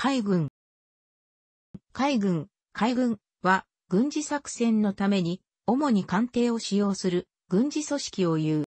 海軍。海軍、海軍は軍事作戦のために主に艦艇を使用する軍事組織を言う。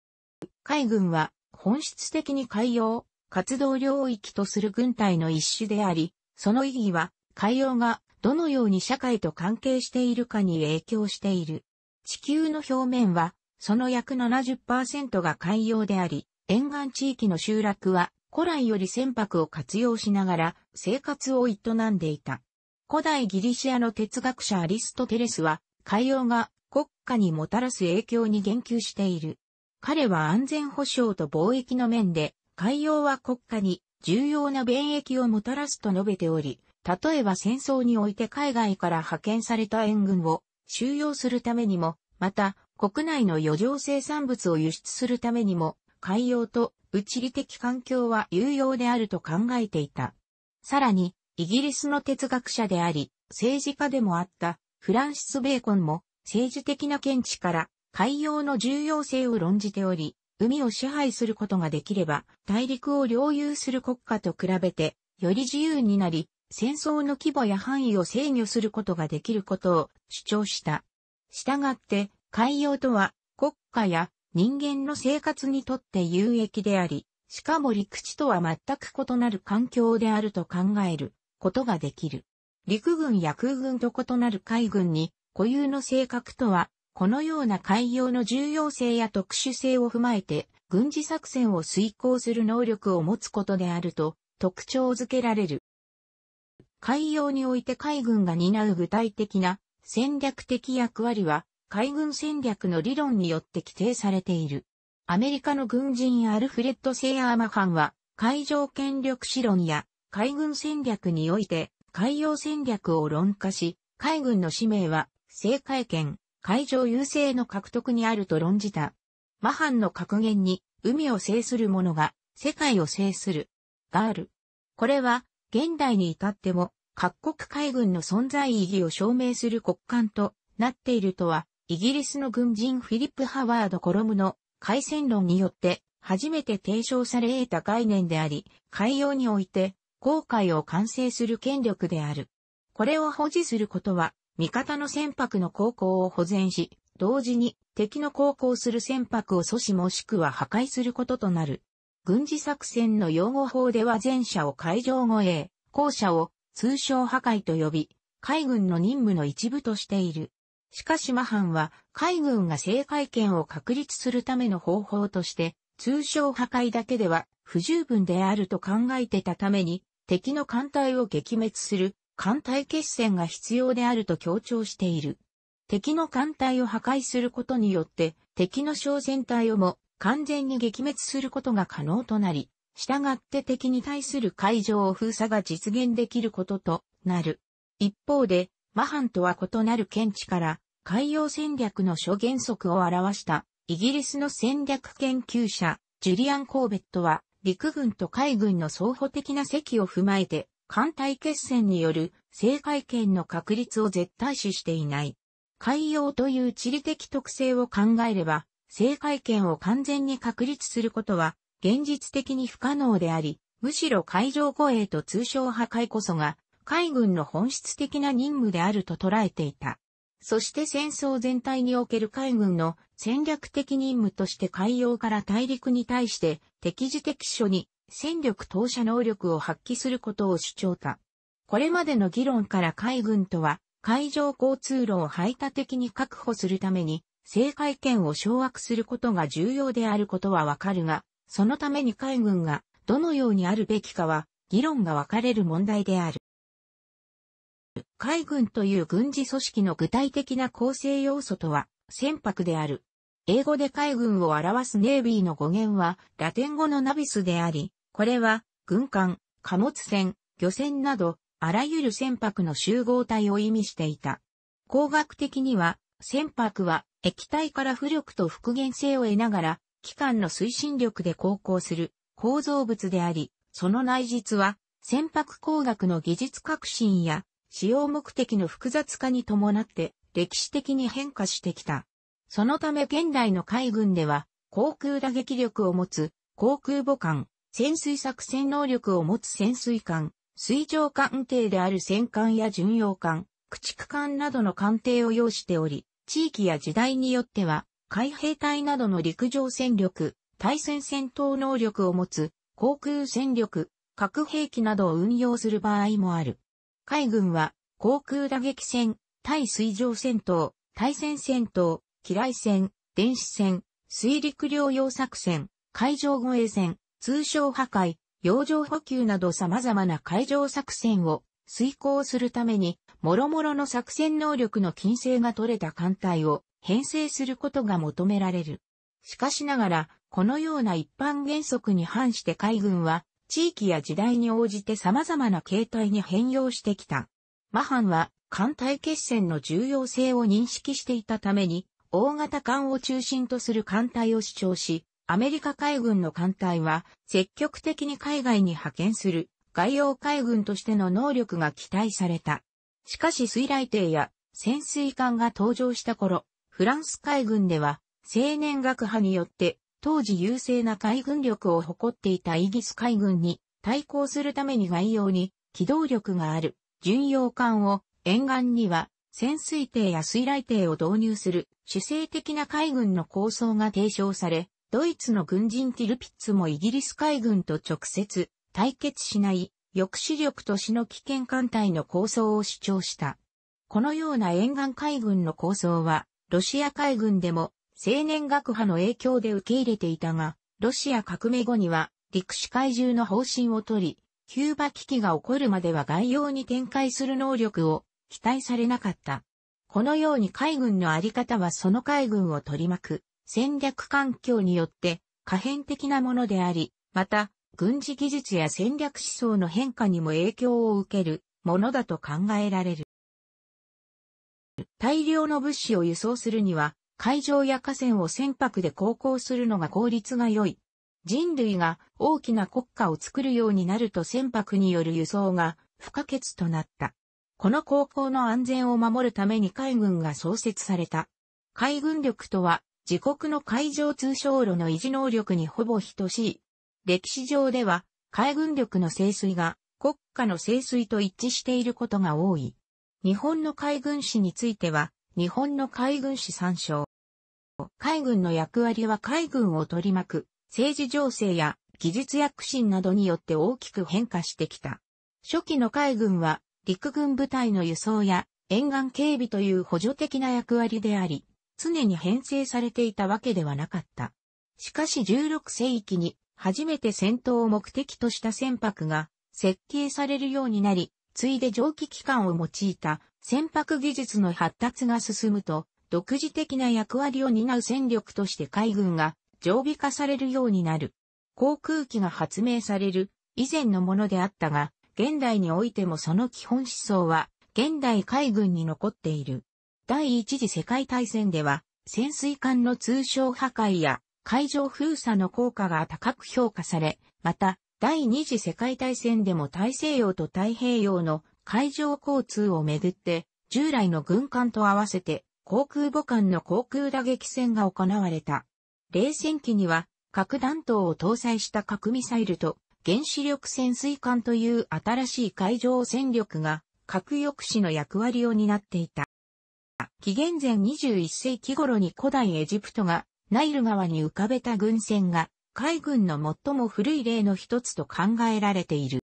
海軍は本質的に海洋、活動領域とする軍隊の一種であり、その意義は海洋がどのように社会と関係しているかに影響している。地球の表面は、その約70%が海洋であり、沿岸地域の集落は古来より船舶を活用しながら生活を営んでいた。古代ギリシアの哲学者アリストテレスは、海洋が国家にもたらす影響に言及している。彼は安全保障と貿易の面で、海洋は国家に重要な便益をもたらすと述べており、例えば戦争において海外から派遣された援軍を収容するためにも、また国内の余剰生産物を輸出するためにも、海洋と物理的環境は有用であると考えていた。さらに、イギリスの哲学者であり、政治家でもあったフランシス・ベーコンも政治的な見地から海洋の重要性を論じており、海を支配することができれば大陸を領有する国家と比べてより自由になり、戦争の規模や範囲を制御することができることを主張した。したがって海洋とは国家や人間の生活にとって有益であり、しかも陸地とは全く異なる環境であると考えることができる。陸軍や空軍と異なる海軍に固有の性格とは、このような海洋の重要性や特殊性を踏まえて、軍事作戦を遂行する能力を持つことであると特徴づけられる。海洋において海軍が担う具体的な戦略的役割は、海軍戦略の理論によって規定されている。アメリカの軍人アルフレッド・セイアーマハンは、海上権力史論や海軍戦略において海洋戦略を論化し、海軍の使命は制海権、海上優勢の獲得にあると論じた。マハンの格言に、海を制する者が世界を制する、がある。これは、現代に至っても、各国海軍の存在意義を証明する国艦となっているとはイギリスの軍人フィリップ・ハワード・コロムの海戦論によって初めて提唱され得た概念であり、海洋において航海を完成する権力である。これを保持することは、味方の船舶の航行を保全し、同時に敵の航行する船舶を阻止もしくは破壊することとなる。軍事作戦の用語法では前者を海上護衛、後者を通称破壊と呼び、海軍の任務の一部としている。しかしマハンは海軍が制海権を確立するための方法として、通称破壊だけでは不十分であると考えてたために、敵の艦隊を撃滅する艦隊決戦が必要であると強調している。敵の艦隊を破壊することによって、敵の小船隊をも完全に撃滅することが可能となり、従って敵に対する海上封鎖が実現できることとなる。一方で、マハンとは異なる見地から、海洋戦略の諸原則を表したイギリスの戦略研究者、ジュリアン・コーベットは、陸軍と海軍の双方的な席を踏まえて、艦隊決戦による制海権の確立を絶対視していない。海洋という地理的特性を考えれば、制海権を完全に確立することは、現実的に不可能であり、むしろ海上護衛と通称破壊こそが、海軍の本質的な任務であると捉えていた。そして戦争全体における海軍の戦略的任務として海洋から大陸に対して敵時敵所に戦力投射能力を発揮することを主張た。これまでの議論から海軍とは海上交通路を排他的に確保するために制海権を掌握することが重要であることはわかるが、そのために海軍がどのようにあるべきかは議論が分かれる問題である。海軍という軍事組織の具体的な構成要素とは、船舶である。英語で海軍を表すネイビーの語源は、ラテン語のナビスであり、これは、軍艦、貨物船、漁船など、あらゆる船舶の集合体を意味していた。工学的には、船舶は液体から浮力と復元性を得ながら、機関の推進力で航行する構造物であり、その内実は、船舶工学の技術革新や使用目的の複雑化に伴って歴史的に変化してきた。そのため現代の海軍では航空打撃力を持つ航空母艦、潜水作戦能力を持つ潜水艦、水上艦艇である戦艦や巡洋艦、駆逐艦などの艦艇を要しており、地域や時代によっては海兵隊などの陸上戦力、対戦戦闘能力を持つ航空戦力、核兵器などを運用する場合もある。海軍は、航空打撃戦、対水上戦闘、対戦戦闘、機雷戦、電子戦、水陸両用作戦、海上護衛戦、通称破壊、洋上補給など様々な海上作戦を遂行するために、諸々の作戦能力の禁制が取れた艦隊を編成することが求められる。しかしながら、このような一般原則に反して海軍は、地域や時代に応じて様々な形態に変容してきた。マハンは艦隊決戦の重要性を認識していたために、大型艦を中心とする艦隊を主張し、アメリカ海軍の艦隊は積極的に海外に派遣する外洋海軍としての能力が期待された。しかし水雷艇や潜水艦が登場した頃、フランス海軍では青年学派によって当時優勢な海軍力を誇っていたイギス海軍に対抗するために外洋に機動力がある巡洋艦を沿岸には潜水艇や水雷艇を導入する主制的な海軍の構想が提唱され、ドイツの軍人ティルピッツもイギリス海軍と直接対決しない抑止力と死の危険艦隊の構想を主張した。このような沿岸海軍の構想は、ロシア海軍でも青年学派の影響で受け入れていたが、ロシア革命後には陸士海中の方針をとり、キューバ危機が起こるまでは概要に展開する能力を期待されなかった。このように海軍のあり方はその海軍を取り巻く戦略環境によって可変的なものであり、また軍事技術や戦略思想の変化にも影響を受けるものだと考えられる。大量の物資を輸送するには海上や河川を船舶で航行するのが効率が良い。人類が大きな国家を作るようになると船舶による輸送が不可欠となった。この航行の安全を守るために海軍が創設された。海軍力とは、自国の海上通商路の維持能力にほぼ等しい。歴史上では、海軍力の清水が国家の清水と一致していることが多い。日本の海軍史については、日本の海軍史参照。海軍の役割は海軍を取り巻く政治情勢や技術躍進などによって大きく変化してきた。初期の海軍は陸軍部隊の輸送や沿岸警備という補助的な役割であり、常に編成されていたわけではなかった。しかし16世紀に初めて戦闘を目的とした船舶が設計されるようになり、ついで蒸気機関を用いた船舶技術の発達が進むと、独自的な役割を担う戦力として海軍が常備化されるようになる。航空機が発明される以前のものであったが、現代においてもその基本思想は現代海軍に残っている。第一次世界大戦では潜水艦の通商破壊や海上封鎖の効果が高く評価され、また第二次世界大戦でも大西洋と太平洋の海上交通をめぐって、従来の軍艦と合わせて、航空母艦の航空打撃戦が行われた。冷戦期には、核弾頭を搭載した核ミサイルと、原子力潜水艦という新しい海上戦力が、核抑止の役割を担っていた。紀元前21世紀頃に古代エジプトがナイル川に浮かべた軍船が海軍の最も古い例の一つと考えられている。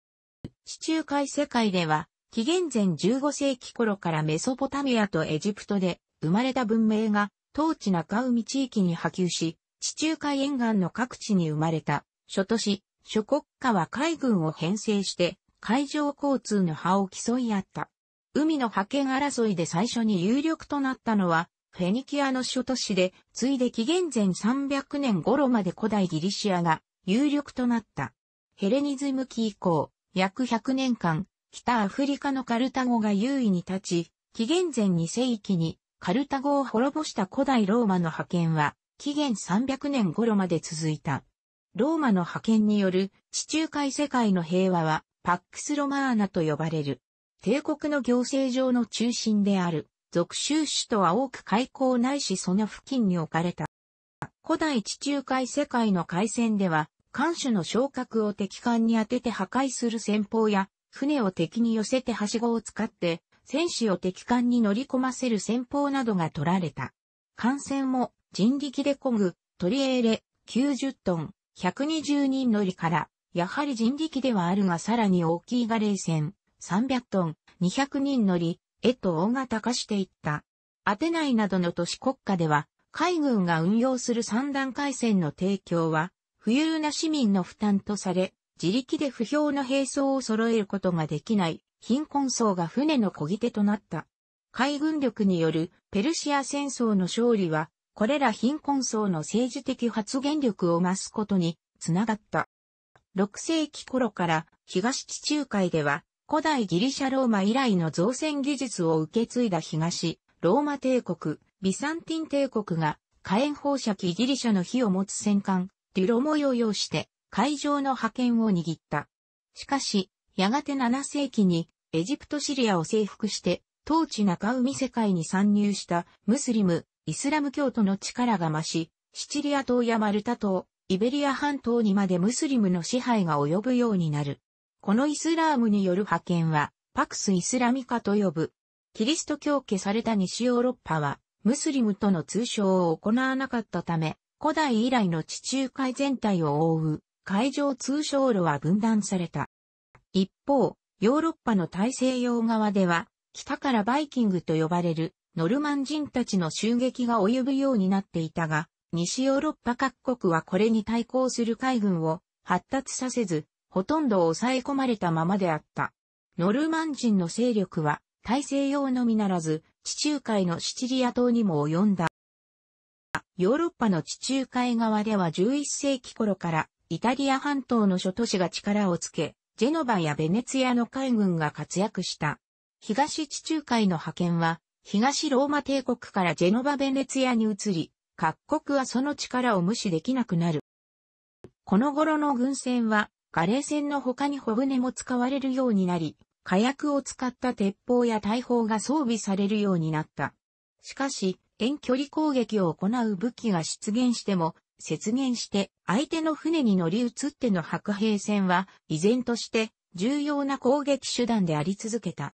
地中海世界では紀元前15世紀頃からメソポタミアとエジプトで生まれた文明が当地中海地域に波及し、地中海沿岸の各地に生まれた諸都市、諸国家は海軍を編成して海上交通の派を競い合った。海の覇権争いで最初に有力となったのはフェニキアの諸都市で、ついで紀元前300年頃まで古代ギリシアが有力となった。ヘレニズム期以降、約100年間、北アフリカのカルタゴが優位に立ち、紀元前2世紀にカルタゴを滅ぼした古代ローマの覇権は、紀元300年頃まで続いた。ローマの覇権による地中海世界の平和はパックスロマーナと呼ばれる。帝国の行政上の中心である、属州首都は多く開港ないしその付近に置かれた。古代地中海世界の海戦では、艦首の昇格を敵艦に当てて破壊する戦法や、船を敵に寄せてはしごを使って、戦士を敵艦に乗り込ませる戦法などが取られた。艦船も人力で漕ぐ、トリエーレ、90トン、120人乗りから、やはり人力ではあるがさらに大きいガレー船、300トン、200人乗り、へと大型化していった。アテナイなどの都市国家では、海軍が運用する三段海戦の提供は、富裕な市民の負担とされ、自力で不評の兵装を揃えることができない貧困層が船の漕ぎ手となった。海軍力によるペルシア戦争の勝利は、これら貧困層の政治的発言力を増すことにつながった。6世紀頃から東地中海では古代ギリシャローマ以来の造船技術を受け継いだ東、ローマ帝国、ビサンティン帝国が火炎放射器ギリシャの火を持つ戦艦、デュロモヨヨして海上の覇権を握った。しかし、やがて7世紀にエジプトシリアを征服して、当地中海世界に参入したムスリム、イスラム教徒の力が増し、シチリア島やマルタ島、イベリア半島にまでムスリムの支配が及ぶようになる。このイスラームによる覇権は、パクス・イスラミカと呼ぶ。キリスト教家された西ヨーロッパは、ムスリムとの通称を行わなかったため、古代以来の地中海全体を覆う海上通商路は分断された。一方、ヨーロッパの大西洋側では、北からバイキングと呼ばれるノルマン人たちの襲撃が及ぶようになっていたが、西ヨーロッパ各国はこれに対抗する海軍を発達させず、ほとんど抑え込まれたままであった。ノルマン人の勢力は大西洋のみならず、地中海のシチリア島にも及んだ。ヨーロッパの地中海側では11世紀頃からイタリア半島の諸都市が力をつけ、ジェノバやベネツィアの海軍が活躍した。東地中海の覇権は、東ローマ帝国からジェノバ・ベネツィアに移り、各国はその力を無視できなくなる。この頃の軍船は、ガレー船の他に小舟も使われるようになり、火薬を使った鉄砲や大砲が装備されるようになった。しかし、遠距離攻撃を行う武器が出現しても、雪原して、相手の船に乗り移っての白兵戦は、依然として重要な攻撃手段であり続けた。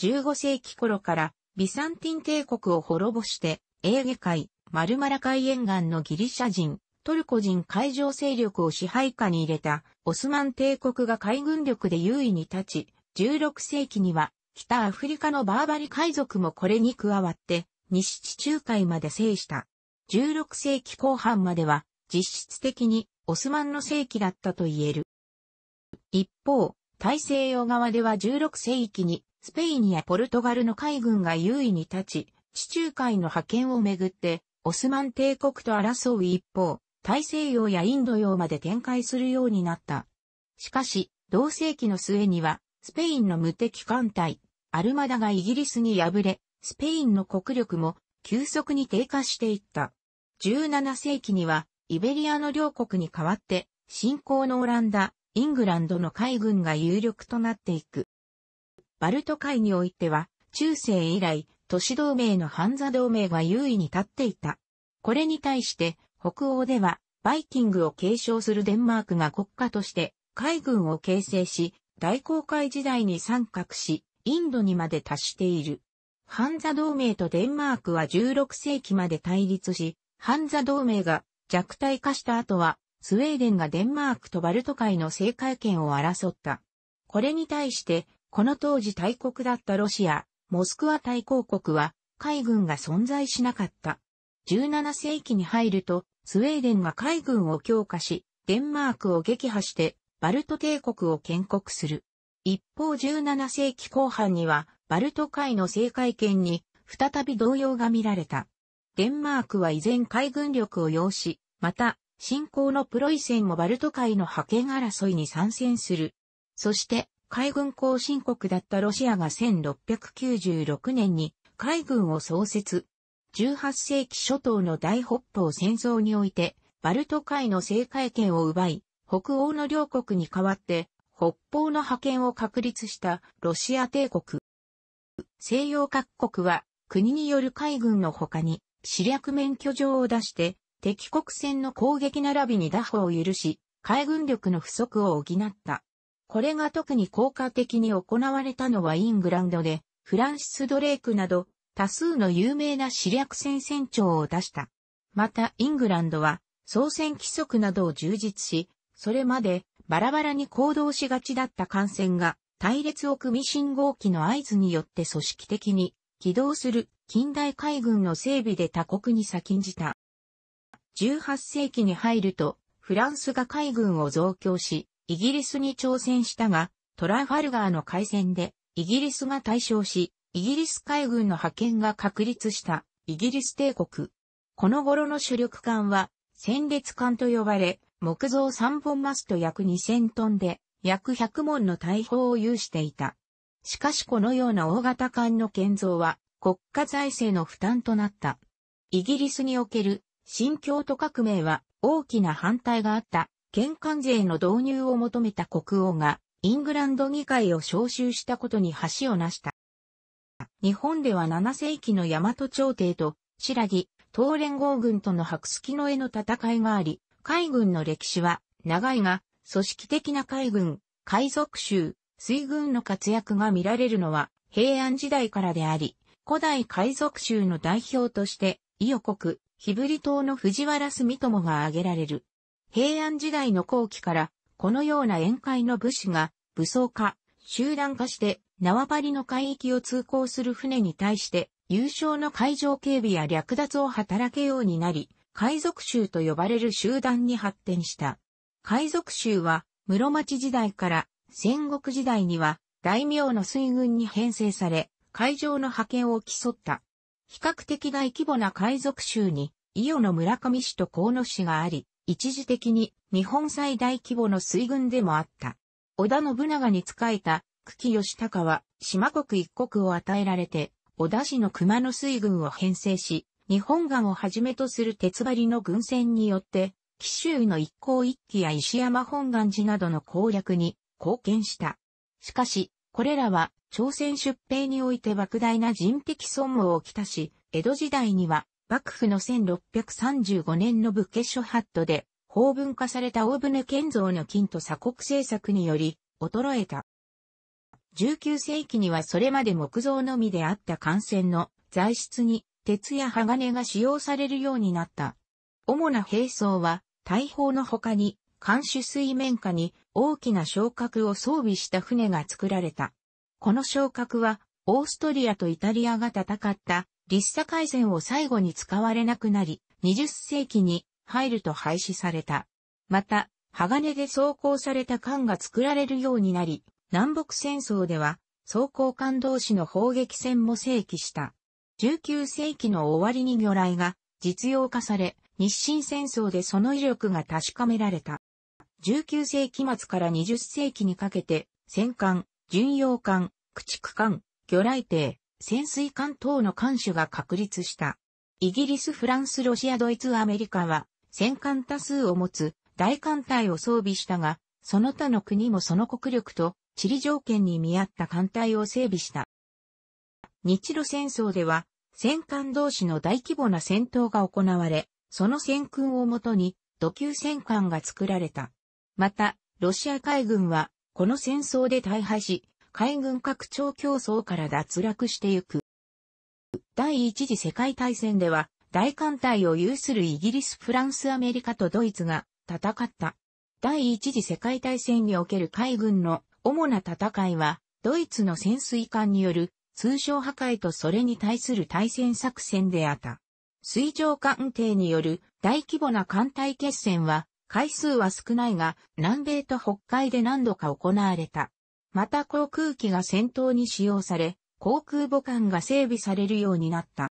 15世紀頃から、ビサンティン帝国を滅ぼして、エーゲ海、マルマラ海沿岸のギリシャ人、トルコ人海上勢力を支配下に入れた、オスマン帝国が海軍力で優位に立ち、16世紀には、北アフリカのバーバリ海賊もこれに加わって、西地中海まで制した。16世紀後半までは実質的にオスマンの世紀だったと言える。一方、大西洋側では16世紀にスペインやポルトガルの海軍が優位に立ち、地中海の覇権をめぐってオスマン帝国と争う一方、大西洋やインド洋まで展開するようになった。しかし、同世紀の末には、スペインの無敵艦隊、アルマダがイギリスに敗れ、スペインの国力も急速に低下していった。17世紀には、イベリアの両国に代わって、新興のオランダ、イングランドの海軍が有力となっていく。バルト海においては、中世以来、都市同盟のハンザ同盟が優位に立っていた。これに対して、北欧では、バイキングを継承するデンマークが国家として、海軍を形成し、大航海時代に参画し、インドにまで達している。ハンザ同盟とデンマークは16世紀まで対立し、ハンザ同盟が弱体化した後は、スウェーデンがデンマークとバルト海の政界権を争った。これに対して、この当時大国だったロシア、モスクワ大公国は、海軍が存在しなかった。17世紀に入ると、スウェーデンが海軍を強化し、デンマークを撃破して、バルト帝国を建国する。一方17世紀後半には、バルト海の政界権に、再び動揺が見られた。デンマークは依然海軍力を要し、また、新興のプロイセンもバルト海の覇権争いに参戦する。そして、海軍後進国だったロシアが1696年に海軍を創設。18世紀初頭の大北方戦争において、バルト海の政海権を奪い、北欧の両国に代わって、北方の覇権を確立したロシア帝国。西洋各国は国による海軍の他に視略免許状を出して、敵国船の攻撃並びに打破を許し、海軍力の不足を補った。これが特に効果的に行われたのはイングランドで、フランシス・ドレイクなど多数の有名な視略船船長を出した。またイングランドは操船規則などを充実し、それまでバラバラに行動しがちだった艦船が隊列を組み信号機の合図によって組織的に起動する近代海軍の整備で他国に先んじた。18世紀に入ると、フランスが海軍を増強し、イギリスに挑戦したが、トラファルガーの海戦で、イギリスが大勝し、イギリス海軍の派遣が確立したイギリス帝国。この頃の主力艦は、戦列艦と呼ばれ、木造3本マスト約2000トンで、約100門の大砲を有していた。しかしこのような大型艦の建造は、国家財政の負担となった。イギリスにおける新京都革命は大きな反対があった。県関税の導入を求めた国王がイングランド議会を招集したことに橋を成した。日本では7世紀の大和朝廷と白木、東連合軍との白月の絵の戦いがあり、海軍の歴史は長いが、組織的な海軍、海賊州、水軍の活躍が見られるのは平安時代からであり、古代海賊州の代表として、伊予国、日リ島の藤原住友が挙げられる。平安時代の後期から、このような宴会の武士が、武装化、集団化して、縄張りの海域を通行する船に対して、優勝の海上警備や略奪を働けようになり、海賊州と呼ばれる集団に発展した。海賊州は、室町時代から戦国時代には、大名の水軍に編成され、海上の覇権を競った。比較的大規模な海賊州に、伊予の村上市と河野市があり、一時的に日本最大規模の水軍でもあった。織田信長に仕えた久喜義隆は島国一国を与えられて、織田市の熊野水軍を編成し、日本岸をはじめとする鉄張りの軍船によって、紀州の一向一揆や石山本願寺などの攻略に貢献した。しかし、これらは朝鮮出兵において莫大な人的損耗をきたし、江戸時代には幕府の1635年の武家諸法度で、法文化された大船建造の金と鎖国政策により、衰えた。19世紀にはそれまで木造のみであった艦船の材質に鉄や鋼が使用されるようになった。主な兵装は大砲の他に、艦首水面下に大きな昇格を装備した船が作られた。この昇格は、オーストリアとイタリアが戦った、リッサ海戦を最後に使われなくなり、20世紀に入ると廃止された。また、鋼で装甲された艦が作られるようになり、南北戦争では、装甲艦同士の砲撃戦も正規した。19世紀の終わりに魚雷が実用化され、日清戦争でその威力が確かめられた。19世紀末から20世紀にかけて、戦艦、巡洋艦、駆逐艦、魚雷艇、潜水艦等の艦種が確立した。イギリス、フランス、ロシア、ドイツ、アメリカは、戦艦多数を持つ大艦隊を装備したが、その他の国もその国力と地理条件に見合った艦隊を整備した。日露戦争では、戦艦同士の大規模な戦闘が行われ、その戦訓をもとに、土級戦艦が作られた。また、ロシア海軍は、この戦争で大敗し、海軍拡張競争から脱落してゆく。第一次世界大戦では、大艦隊を有するイギリス、フランス、アメリカとドイツが戦った。第一次世界大戦における海軍の主な戦いは、ドイツの潜水艦による通商破壊とそれに対する対戦作戦であった。水上艦艇による大規模な艦隊決戦は回数は少ないが、南米と北海で何度か行われた。また航空機が戦闘に使用され、航空母艦が整備されるようになった。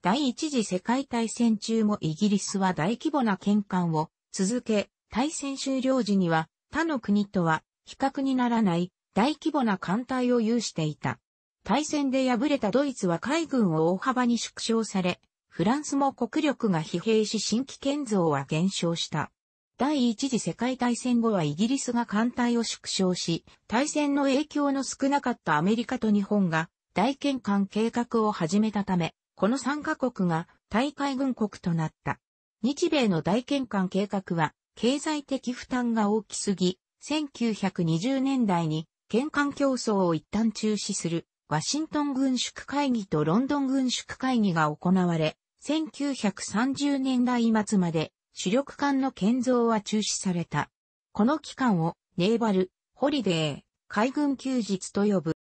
第一次世界大戦中もイギリスは大規模な喧嘩を続け、大戦終了時には他の国とは比較にならない大規模な艦隊を有していた。大戦で敗れたドイツは海軍を大幅に縮小され、フランスも国力が疲弊し新規建造は減少した。第一次世界大戦後はイギリスが艦隊を縮小し、大戦の影響の少なかったアメリカと日本が大建艦計画を始めたため、この3カ国が大海軍国となった。日米の大建艦計画は経済的負担が大きすぎ、1920年代に建艦競争を一旦中止するワシントン軍縮会議とロンドン軍縮会議が行われ、1930年代末まで主力艦の建造は中止された。この期間をネーバル、ホリデー、海軍休日と呼ぶ。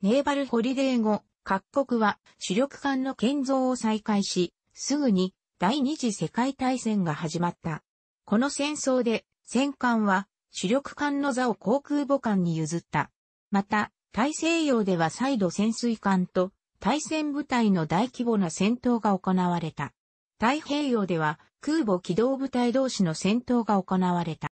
ネーバルホリデー後、各国は主力艦の建造を再開し、すぐに第二次世界大戦が始まった。この戦争で戦艦は主力艦の座を航空母艦に譲った。また、大西洋では再度潜水艦と対戦部隊の大規模な戦闘が行われた。太平洋では空母機動部隊同士の戦闘が行われた。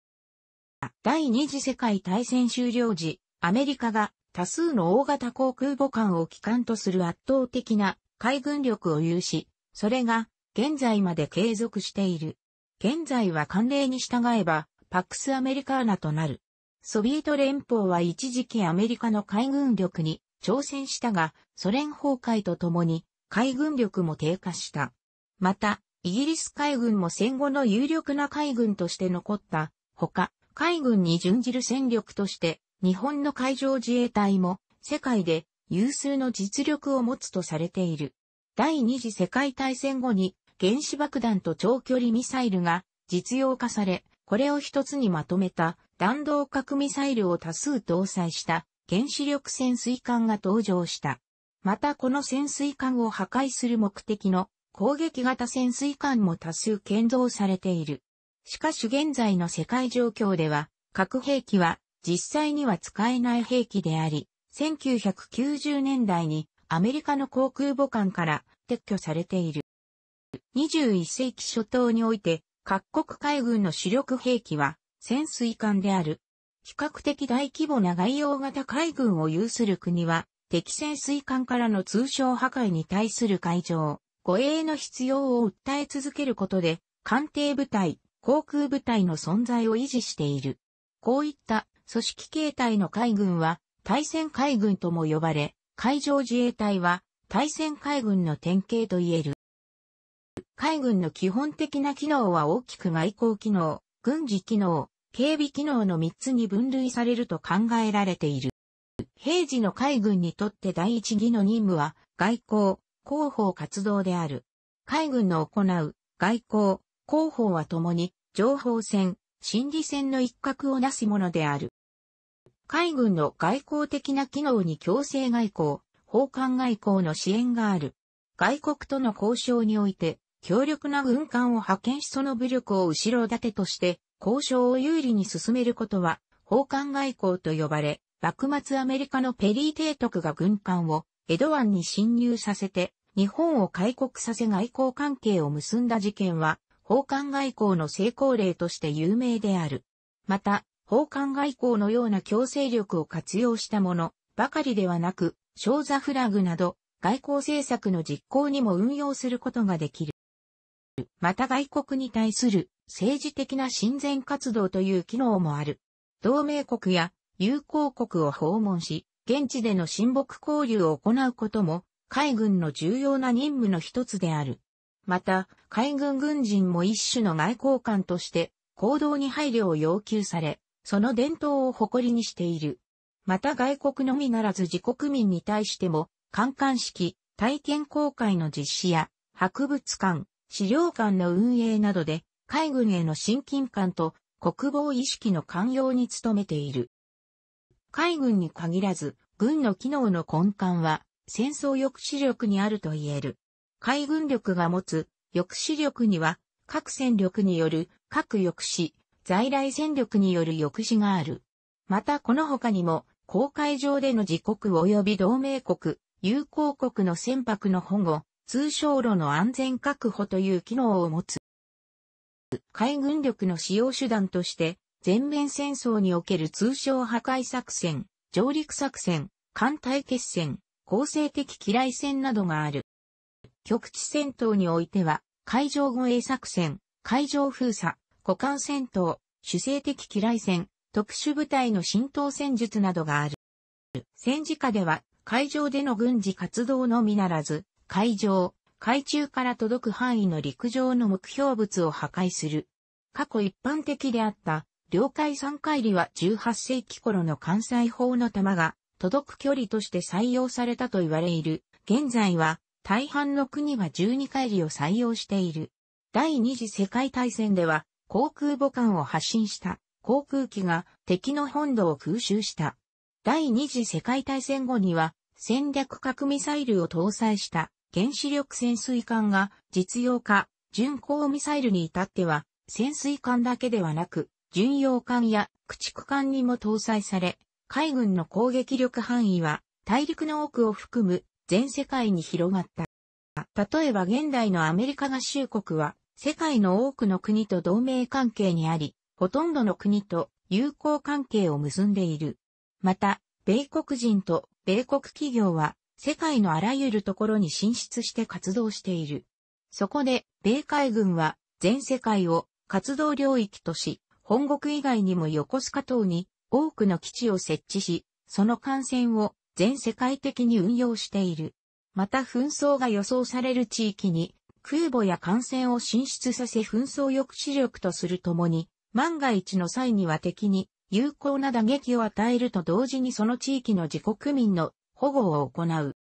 第二次世界大戦終了時、アメリカが多数の大型航空母艦を機関とする圧倒的な海軍力を有し、それが現在まで継続している。現在は慣例に従えば、パックスアメリカーナとなる。ソビエト連邦は一時期アメリカの海軍力に挑戦したが、ソ連崩壊とともに海軍力も低下した。また、イギリス海軍も戦後の有力な海軍として残ったほか、海軍に準じる戦力として、日本の海上自衛隊も世界で有数の実力を持つとされている。第二次世界大戦後に原子爆弾と長距離ミサイルが実用化され、これを一つにまとめた弾道核ミサイルを多数搭載した原子力潜水艦が登場した。またこの潜水艦を破壊する目的の攻撃型潜水艦も多数建造されている。しかし現在の世界状況では、核兵器は実際には使えない兵器であり、1990年代にアメリカの航空母艦から撤去されている。21世紀初頭において、各国海軍の主力兵器は潜水艦である。比較的大規模な外洋型海軍を有する国は、敵潜水艦からの通称破壊に対する海上、護衛の必要を訴え続けることで、艦艇部隊、航空部隊の存在を維持している。こういった組織形態の海軍は、対戦海軍とも呼ばれ、海上自衛隊は対戦海軍の典型と言える。海軍の基本的な機能は大きく外交機能、軍事機能、警備機能の3つに分類されると考えられている。平時の海軍にとって第一義の任務は、外交、広報活動である。海軍の行う、外交、広報は共に、情報戦、心理戦の一角をなすものである。海軍の外交的な機能に強制外交、法官外交の支援がある。外国との交渉において、強力な軍艦を派遣しその武力を後ろ盾として、交渉を有利に進めることは、奉還外交と呼ばれ、幕末アメリカのペリー提督が軍艦を江戸湾に侵入させて、日本を開国させ外交関係を結んだ事件は、奉還外交の成功例として有名である。また、奉還外交のような強制力を活用したものばかりではなく、小座フラグなど外交政策の実行にも運用することができる。また外国に対する政治的な親善活動という機能もある。同盟国や友好国を訪問し、現地での親睦交流を行うことも、海軍の重要な任務の一つである。また、海軍軍人も一種の外交官として、行動に配慮を要求され、その伝統を誇りにしている。また外国のみならず自国民に対しても、観艦式、体験公開の実施や、博物館、資料館の運営などで、海軍への親近感と国防意識の寛容に努めている。海軍に限らず、軍の機能の根幹は、戦争抑止力にあると言える。海軍力が持つ抑止力には、各戦力による各抑止、在来戦力による抑止がある。またこの他にも、公海上での自国及び同盟国、友好国の船舶の保護、通称路の安全確保という機能を持つ。海軍力の使用手段として、全面戦争における通商破壊作戦、上陸作戦、艦隊決戦、構成的機雷戦などがある。局地戦闘においては、海上護衛作戦、海上封鎖、股間戦闘、主制的機雷戦、特殊部隊の浸透戦術などがある。戦時下では、海上での軍事活動のみならず、海上、海中から届く範囲の陸上の目標物を破壊する。過去一般的であった、領海三海里は18世紀頃の関西砲の弾が届く距離として採用されたと言われる。現在は大半の国は12海里を採用している。第二次世界大戦では航空母艦を発進した航空機が敵の本土を空襲した。第二次世界大戦後には戦略核ミサイルを搭載した原子力潜水艦が実用化、巡航ミサイルに至っては、潜水艦だけではなく、巡洋艦や駆逐艦にも搭載され、海軍の攻撃力範囲は大陸の奥を含む全世界に広がった。例えば現代のアメリカ合衆国は世界の多くの国と同盟関係にあり、ほとんどの国と友好関係を結んでいる。また、米国人と米国企業は世界のあらゆるところに進出して活動している。そこで、米海軍は全世界を活動領域とし、本国以外にも横須賀島に多くの基地を設置し、その艦船を全世界的に運用している。また紛争が予想される地域に空母や艦船を進出させ紛争抑止力とするともに、万が一の際には敵に有効な打撃を与えると同時にその地域の自国民の保護を行う。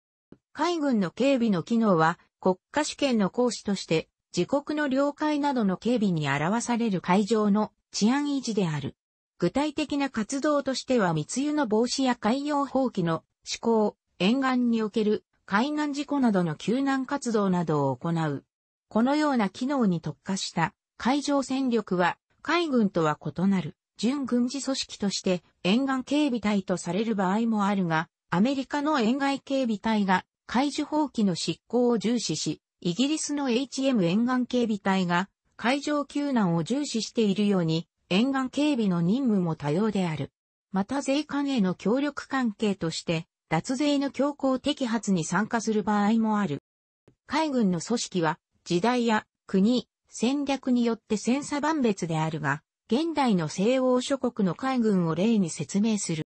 海軍の警備の機能は国家主権の行使として自国の領海などの警備に表される海上の治安維持である。具体的な活動としては密輸の防止や海洋放棄の施行、沿岸における海難事故などの救難活動などを行う。このような機能に特化した海上戦力は海軍とは異なる準軍事組織として沿岸警備隊とされる場合もあるが、アメリカの沿岸警備隊が海事放棄の執行を重視し、イギリスの HM 沿岸警備隊が海上救難を重視しているように、沿岸警備の任務も多様である。また税関への協力関係として、脱税の強行摘発に参加する場合もある。海軍の組織は、時代や国、戦略によって千差万別であるが、現代の西欧諸国の海軍を例に説明する。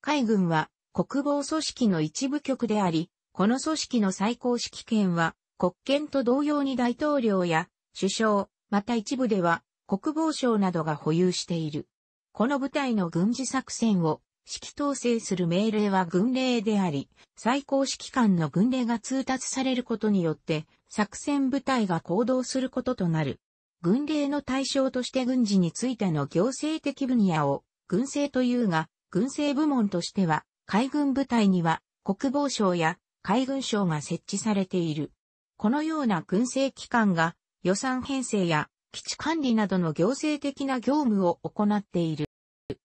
海軍は国防組織の一部局であり、この組織の最高指揮権は、国権と同様に大統領や首相、また一部では国防省などが保有している。この部隊の軍事作戦を指揮統制する命令は軍令であり、最高指揮官の軍令が通達されることによって、作戦部隊が行動することとなる。軍令の対象として軍事についての行政的分野を軍政というが、軍政部門としては海軍部隊には国防省や海軍省が設置されている。このような軍政機関が予算編成や基地管理などの行政的な業務を行っている。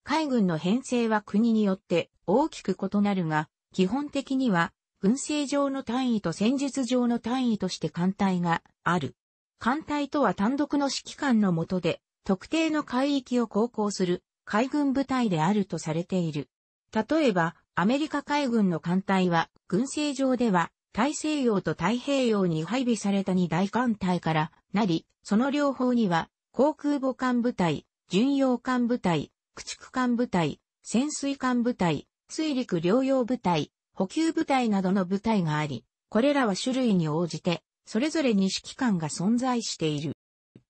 海軍の編成は国によって大きく異なるが、基本的には軍政上の単位と戦術上の単位として艦隊がある。艦隊とは単独の指揮官の下で特定の海域を航行する海軍部隊であるとされている。例えば、アメリカ海軍の艦隊は、軍政上では、大西洋と太平洋に配備された二大艦隊からなり、その両方には、航空母艦部隊、巡洋艦部隊、駆逐艦部隊、潜水艦部隊、水陸両用部隊、補給部隊などの部隊があり、これらは種類に応じて、それぞれに指揮官が存在している。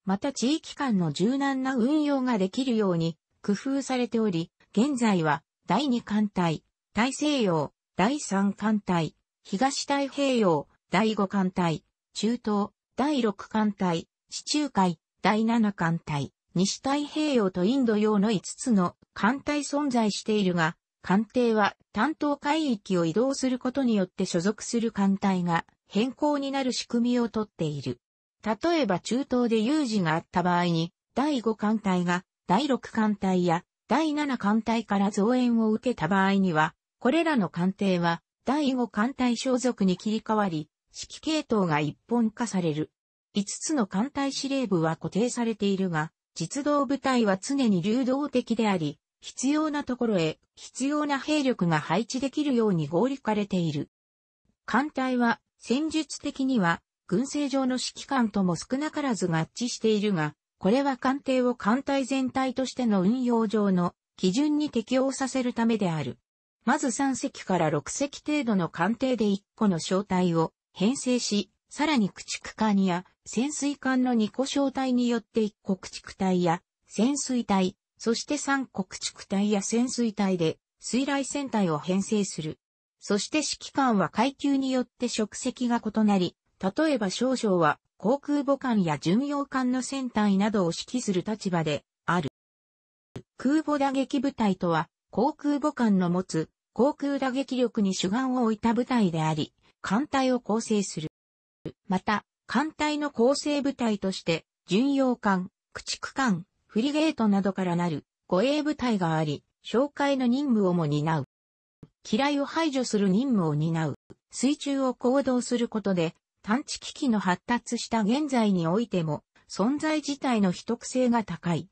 また地域間の柔軟な運用ができるように工夫されており、現在は第2艦隊、大西洋、第3艦隊、東太平洋、第5艦隊、中東、第6艦隊、地中海、第7艦隊、西太平洋とインド洋の5つの艦隊存在しているが、艦艇は担当海域を移動することによって所属する艦隊が変更になる仕組みをとっている。例えば中東で有事があった場合に、第5艦隊が第6艦隊や第7艦隊から増援を受けた場合には、これらの艦艇は第5艦隊小属に切り替わり、指揮系統が一本化される。5つの艦隊司令部は固定されているが、実動部隊は常に流動的であり、必要なところへ必要な兵力が配置できるように合理化れている。艦隊は戦術的には軍政上の指揮官とも少なからず合致しているが、これは艦艇を艦隊全体としての運用上の基準に適応させるためである。まず3隻から6隻程度の艦艇で1個の小隊を編成し、さらに駆逐艦や潜水艦の2個小隊によって1個駆逐隊や潜水隊、そして3個駆逐隊や潜水隊で水雷戦隊を編成する。そして指揮官は階級によって職責が異なり、例えば少将は航空母艦や巡洋艦の船隊などを指揮する立場である。空母打撃部隊とは、航空母艦の持つ航空打撃力に主眼を置いた部隊であり、艦隊を構成する。また、艦隊の構成部隊として、巡洋艦、駆逐艦、フリゲートなどからなる護衛部隊があり、哨戒の任務をも担う。機雷を排除する任務を担う。水中を行動することで、探知機器の発達した現在においても、存在自体の秘匿性が高い。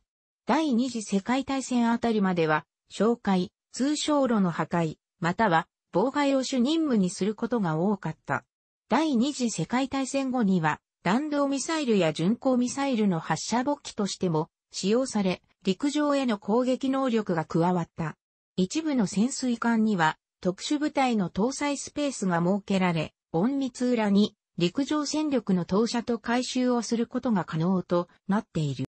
第二次世界大戦あたりまでは、紹介、通称路の破壊、または妨害を主任務にすることが多かった。第二次世界大戦後には、弾道ミサイルや巡航ミサイルの発射勃起としても使用され、陸上への攻撃能力が加わった。一部の潜水艦には特殊部隊の搭載スペースが設けられ、隠密裏に陸上戦力の投射と回収をすることが可能となっている。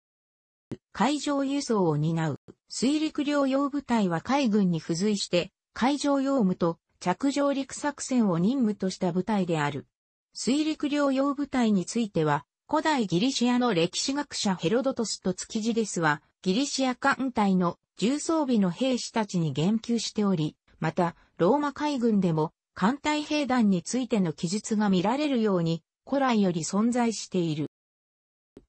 海上輸送を担う水陸両用部隊は海軍に付随して海上用務と着上陸作戦を任務とした部隊である。水陸両用部隊については古代ギリシアの歴史学者ヘロドトスと築地ですはギリシア艦隊の重装備の兵士たちに言及しており、またローマ海軍でも艦隊兵団についての記述が見られるように古来より存在している。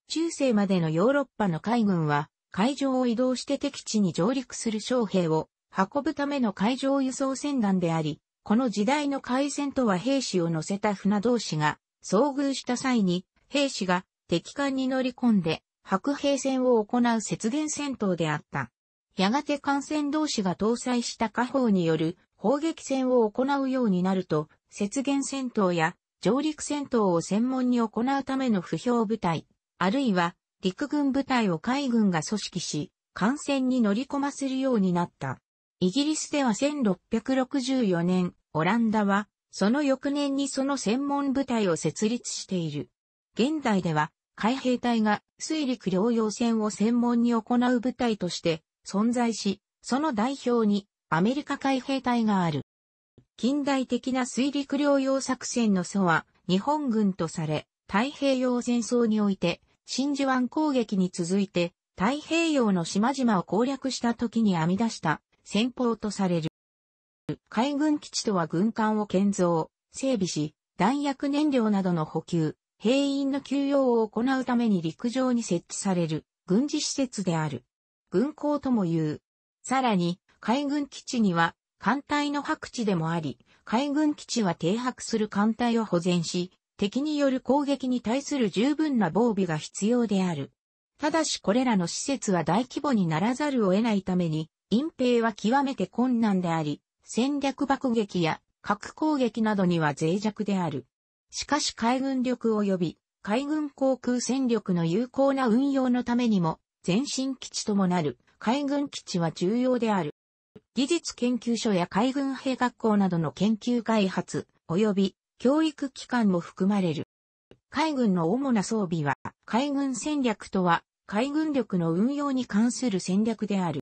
中世までのヨーロッパの海軍は、海上を移動して敵地に上陸する将兵を運ぶための海上輸送船団であり、この時代の海戦とは兵士を乗せた船同士が遭遇した際に、兵士が敵艦に乗り込んで、白兵戦を行う雪原戦闘であった。やがて艦船同士が搭載した火砲による砲撃戦を行うようになると、雪原戦闘や上陸戦闘を専門に行うための不評部隊、あるいは陸軍部隊を海軍が組織し、艦船に乗り込ませるようになった。イギリスでは1664年、オランダは、その翌年にその専門部隊を設立している。現代では、海兵隊が水陸両用船を専門に行う部隊として存在し、その代表にアメリカ海兵隊がある。近代的な水陸両用作戦の祖は日本軍とされ、太平洋戦争において真珠湾攻撃に続いて、太平洋の島々を攻略した時に編み出した戦法とされる。海軍基地とは軍艦を建造、整備し、弾薬燃料などの補給、兵員の休養を行うために陸上に設置される軍事施設である。軍港とも言う。さらに、海軍基地には艦隊の白地でもあり、海軍基地は停泊する艦隊を保全し、敵による攻撃に対する十分な防備が必要である。ただしこれらの施設は大規模にならざるを得ないために、隠蔽は極めて困難であり、戦略爆撃や核攻撃などには脆弱である。しかし海軍力及び海軍航空戦力の有効な運用のためにも、前進基地ともなる海軍基地は重要である。技術研究所や海軍兵学校などの研究開発、及び教育機関も含まれる。海軍の主な装備は、海軍戦略とは、海軍力の運用に関する戦略である。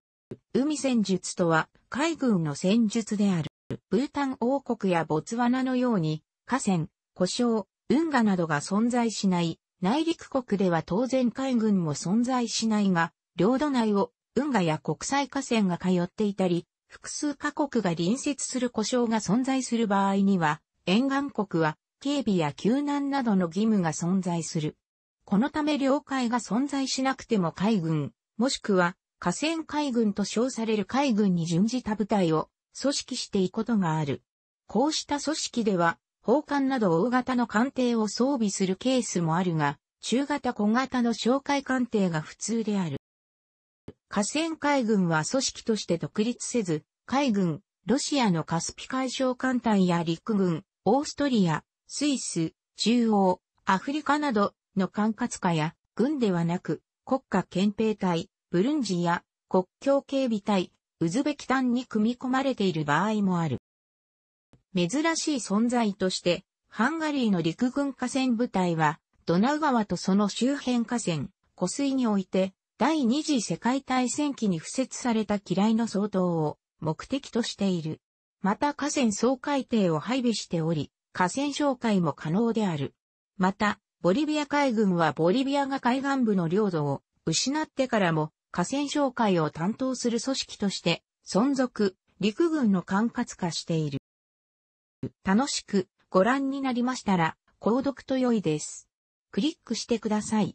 海戦術とは、海軍の戦術である。ブータン王国やボツワナのように、河川、故障、運河などが存在しない、内陸国では当然海軍も存在しないが、領土内を運河や国際河川が通っていたり、複数カ国が隣接する故障が存在する場合には、沿岸国は警備や救難などの義務が存在する。このため領海が存在しなくても海軍、もしくは河川海軍と称される海軍に準じた部隊を組織していくことがある。こうした組織では、砲艦など大型の艦艇を装備するケースもあるが、中型小型の哨戒艦艇が普通である。河川海軍は組織として独立せず、海軍、ロシアのカスピ海省艦隊や陸軍、オーストリア、スイス、中央、アフリカなどの管轄下や軍ではなく国家憲兵隊、ブルンジや国境警備隊、ウズベキタンに組み込まれている場合もある。珍しい存在として、ハンガリーの陸軍河川部隊は、ドナウ川とその周辺河川、湖水において、第二次世界大戦期に付設された機雷の相当を目的としている。また河川総海艇を配備しており、河川紹介も可能である。また、ボリビア海軍はボリビアが海岸部の領土を失ってからも河川紹介を担当する組織として存続、陸軍の管轄化している。楽しくご覧になりましたら、購読と良いです。クリックしてください。